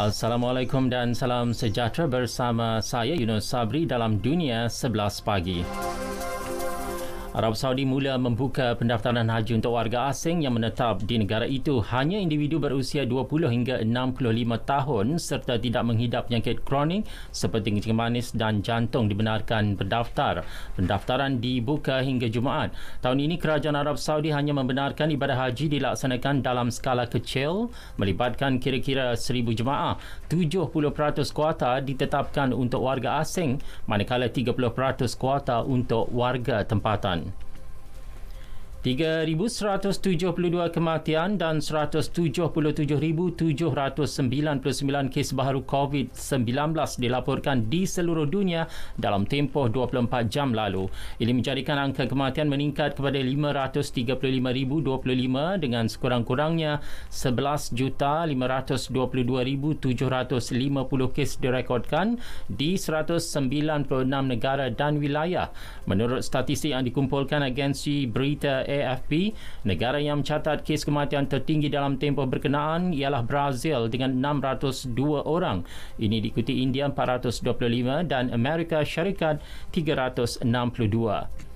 Assalamualaikum dan salam sejahtera bersama saya Yunus Sabri dalam Dunia 11 Pagi. Arab Saudi mula membuka pendaftaran haji untuk warga asing yang menetap di negara itu. Hanya individu berusia 20 hingga 65 tahun serta tidak menghidap penyakit kronik seperti kencing manis dan jantung dibenarkan berdaftar. Pendaftaran dibuka hingga Jumaat. Tahun ini kerajaan Arab Saudi hanya membenarkan ibadah haji dilaksanakan dalam skala kecil melibatkan kira-kira 1,000 jemaah. 70% kuota ditetapkan untuk warga asing manakala 30% kuota untuk warga tempatan. 3172 kematian dan 177799 kes baru COVID-19 dilaporkan di seluruh dunia dalam tempoh 24 jam lalu. Ini menjadikan angka kematian meningkat kepada 535025 dengan sekurang-kurangnya 11,522,750 kes direkodkan di 196 negara dan wilayah. Menurut statistik yang dikumpulkan agensi berita AFP, negara yang mencatat kes kematian tertinggi dalam tempoh berkenaan ialah Brazil dengan 602 orang. Ini diikuti India 425 dan Amerika Syarikat 362.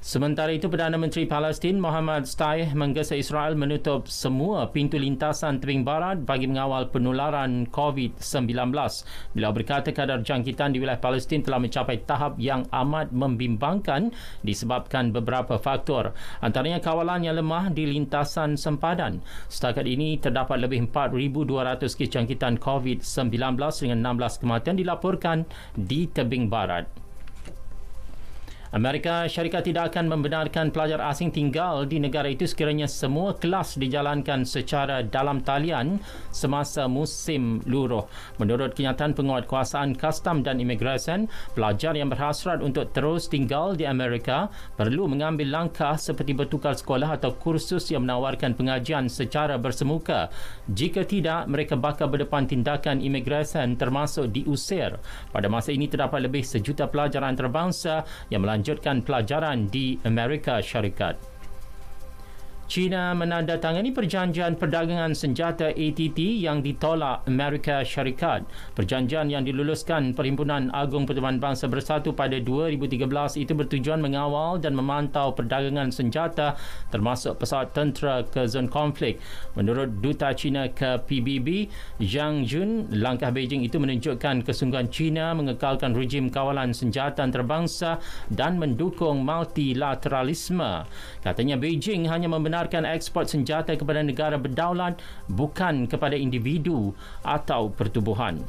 Sementara itu, Perdana Menteri Palestin Muhammad Stayeh menggesa Israel menutup semua pintu lintasan tebing barat bagi mengawal penularan COVID-19. Beliau berkata kadar jangkitan di wilayah Palestin telah mencapai tahap yang amat membimbangkan disebabkan beberapa faktor. Antaranya kawalan yang lemah di lintasan sempadan. Setakat ini, terdapat lebih 4,200 kes jangkitan COVID-19 dengan 16 kematian dilaporkan di tebing barat. Amerika Syarikat tidak akan membenarkan pelajar asing tinggal di negara itu sekiranya semua kelas dijalankan secara dalam talian semasa musim luruh. Menurut kenyataan penguatkuasaan Kastam dan Immigration, pelajar yang berhasrat untuk terus tinggal di Amerika perlu mengambil langkah seperti bertukar sekolah atau kursus yang menawarkan pengajian secara bersemuka. Jika tidak, mereka bakal berdepan tindakan Immigration termasuk diusir. Pada masa ini terdapat lebih sejuta pelajar antarabangsa yang melancarkan melanjutkan pelajaran di Amerika Syarikat. China menandatangani perjanjian perdagangan senjata ATT yang ditolak Amerika Syarikat. Perjanjian yang diluluskan Perhimpunan Agung Pertuan Bangsa Bersatu pada 2013 itu bertujuan mengawal dan memantau perdagangan senjata termasuk pesawat tentera ke zon konflik. Menurut Duta China ke PBB, Zhang Jun, langkah Beijing itu menunjukkan kesungguhan China mengekalkan rejim kawalan senjata antarabangsa dan mendukung multilateralisme. Katanya Beijing hanya membenarkan membenarkan ekspor senjata kepada negara berdaulat bukan kepada individu atau pertubuhan.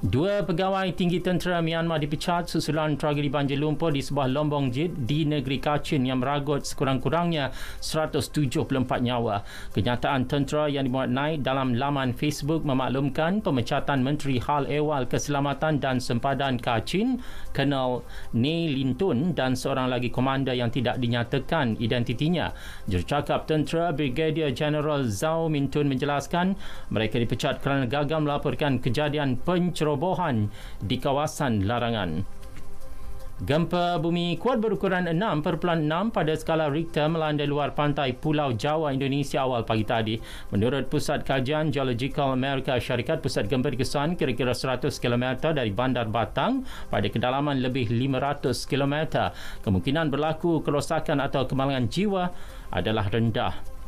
Dua pegawai tinggi tentera Myanmar dipecat susulan tragedi banjir lumpur di sebuah lombong jid di negeri Kachin yang meragut sekurang-kurangnya 174 nyawa. Kenyataan tentera yang dimuat naik dalam laman Facebook memaklumkan pemecatan Menteri Hal Ehwal Keselamatan dan Sempadan Kachin, Kenal Ne Lintun, dan seorang lagi komanda yang tidak dinyatakan identitinya. Jurucakap tentera Brigadier General Zhao Mintun menjelaskan mereka dipecat kerana gagal melaporkan kejadian pencerobohan cerobohan di kawasan larangan. Gempa bumi kuat berukuran 6.6 pada skala Richter melanda luar pantai Pulau Jawa Indonesia awal pagi tadi. Menurut Pusat Kajian Geological Amerika Syarikat, pusat gempa dikesan kira-kira 100 km dari Bandar Batang pada kedalaman lebih 500 km. Kemungkinan berlaku kerosakan atau kemalangan jiwa adalah rendah.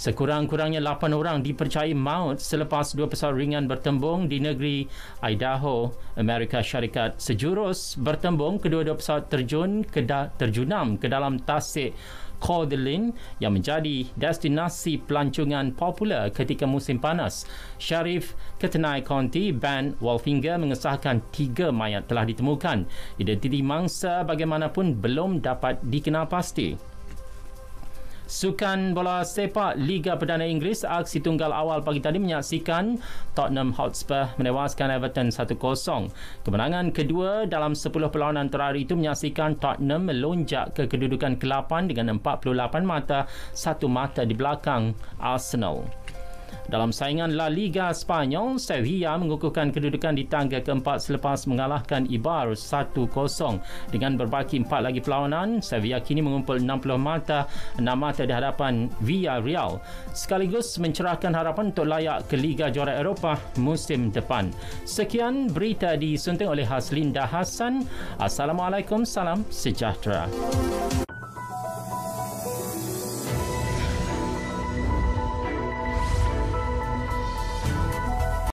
Sekurang-kurangnya 8 orang dipercayai maut selepas dua pesawat ringan bertembung di negeri Idaho, Amerika Syarikat. Sejurus bertembung, kedua-dua pesawat terjun ke terjunam ke dalam tasik Coeur d'Alene yang menjadi destinasi pelancongan popular ketika musim panas. Sheriff Ketenai County, Ben Wolfinger mengesahkan tiga mayat telah ditemukan. Identiti mangsa bagaimanapun belum dapat dikenal pasti. Sukan bola sepak Liga Perdana Inggeris aksi tunggal awal pagi tadi menyaksikan Tottenham Hotspur menewaskan Everton 1-0. Kemenangan kedua dalam 10 perlawanan terakhir itu menyaksikan Tottenham melonjak ke kedudukan ke-8 dengan 48 mata, satu mata di belakang Arsenal. Dalam saingan La Liga Spanyol, Sevilla mengukuhkan kedudukan di tangga keempat selepas mengalahkan Ibar 1-0. Dengan berbaki empat lagi perlawanan, Sevilla kini mengumpul 60 mata, 6 mata di hadapan Villarreal. Sekaligus mencerahkan harapan untuk layak ke Liga Juara Eropah musim depan. Sekian berita disunting oleh Haslinda Hassan. Assalamualaikum, salam sejahtera. Thank you